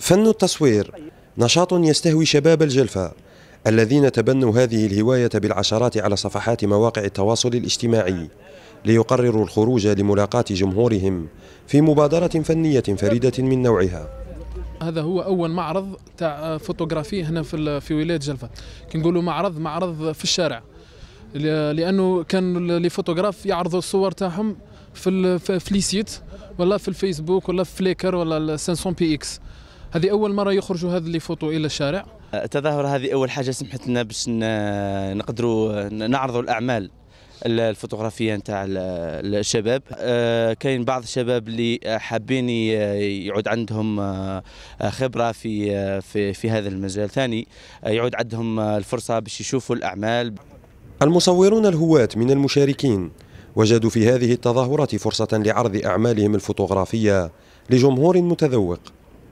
فن التصوير نشاط يستهوي شباب الجلفة الذين تبنوا هذه الهواية بالعشرات على صفحات مواقع التواصل الاجتماعي ليقرروا الخروج لملاقاة جمهورهم في مبادرة فنية فريدة من نوعها هذا هو اول معرض تاع فوتوغرافي هنا في في ولايه جلفه كنقولوا معرض معرض في الشارع لانه كان لي فوتوغراف يعرضوا الصور تاعهم في في ليسيت ولا في الفيسبوك ولا في فليكر ولا 500 بي اكس هذه أول مرة يخرجوا هذا اللي فوتوا إلى الشارع التظاهرة أه، هذه أول حاجة سمحت لنا باش نقدروا نعرضوا الأعمال الفوتوغرافيه نتاع الشباب أه، كاين بعض الشباب اللي حابين يعود عندهم أه، خبره في في في هذا المجال ثاني يعود عندهم الفرصه باش يشوفوا الاعمال المصورون الهواة من المشاركين وجدوا في هذه التظاهرة فرصة لعرض أعمالهم الفوتوغرافية لجمهور متذوق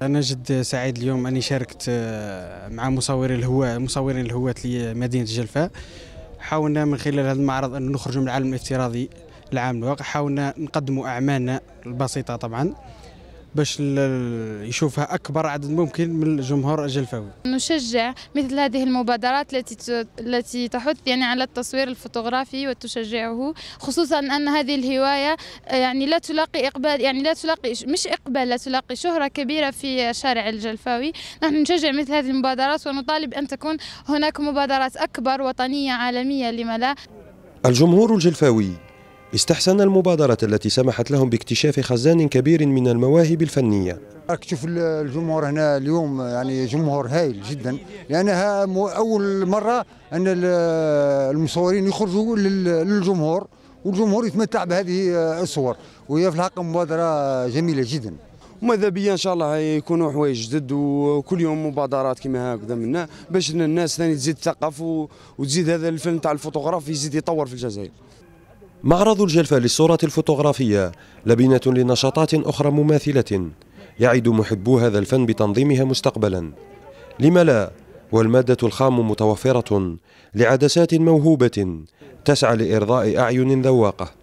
انا جد سعيد اليوم اني شاركت آه، مع مصوري الهواة مصورين الهواة لمدينه جلفاء حاولنا من خلال هذا المعرض ان نخرج من العالم الافتراضي العام الواقع حاولنا نقدم اعمالنا البسيطه طبعا باش يشوفها اكبر عدد ممكن من الجمهور الجلفاوي. نشجع مثل هذه المبادرات التي التي تحث يعني على التصوير الفوتوغرافي وتشجعه خصوصا ان هذه الهوايه آه، يعني لا تلاقي اقبال يعني لا تلاقي مش اقبال لا تلاقي شهره كبيره في شارع الجلفاوي، نحن نشجع مثل هذه المبادرات ونطالب ان تكون هناك مبادرات اكبر وطنيه عالميه لما لا. الجمهور الجلفاوي استحسن المبادرة التي سمحت لهم باكتشاف خزان كبير من المواهب الفنية راك تشوف الجمهور هنا اليوم يعني جمهور هايل جدا لأنها أول مرة أن المصورين يخرجوا للجمهور والجمهور يتمتع بهذه الصور وهي في الحق مبادرة جميلة جدا وماذا بيا ان شاء الله يكونوا حوايج جدد وكل يوم مبادرات كما هكذا منا باش الناس ثاني تزيد تثقف وتزيد هذا الفن تاع الفوتوغراف يزيد يطور في الجزائر معرض الجلفة للصورة الفوتوغرافية لبنة لنشاطات أخرى مماثلة يعد محبو هذا الفن بتنظيمها مستقبلا لم لا والمادة الخام متوفرة لعدسات موهوبة تسعى لإرضاء أعين ذواقة